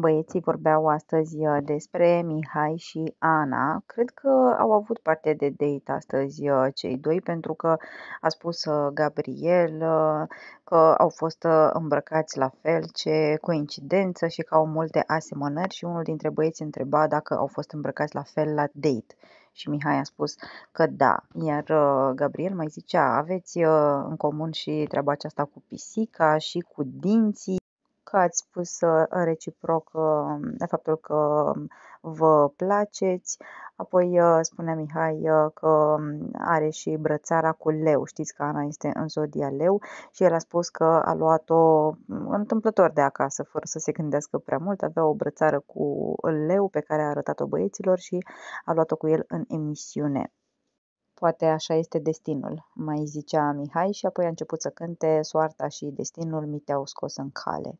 Băieții vorbeau astăzi uh, despre Mihai și Ana. Cred că au avut parte de date astăzi uh, cei doi, pentru că a spus uh, Gabriel că au fost îmbrăcați la fel, ce coincidență și că au multe asemănări și unul dintre băieți întreba dacă au fost îmbrăcați la fel la date. Și Mihai a spus că da, iar Gabriel mai zicea, aveți în comun și treaba aceasta cu pisica și cu dinții că ați spus uh, reciproc um, faptul că um, vă placeți. Apoi uh, spunea Mihai uh, că um, are și brățara cu leu. Știți că Ana este în zodia leu și el a spus că a luat-o mm, întâmplător de acasă, fără să se gândească prea mult. Avea o brățară cu leu pe care a arătat-o băieților și a luat-o cu el în emisiune. Poate așa este destinul, mai zicea Mihai și apoi a început să cânte Soarta și destinul mi te-au scos în cale.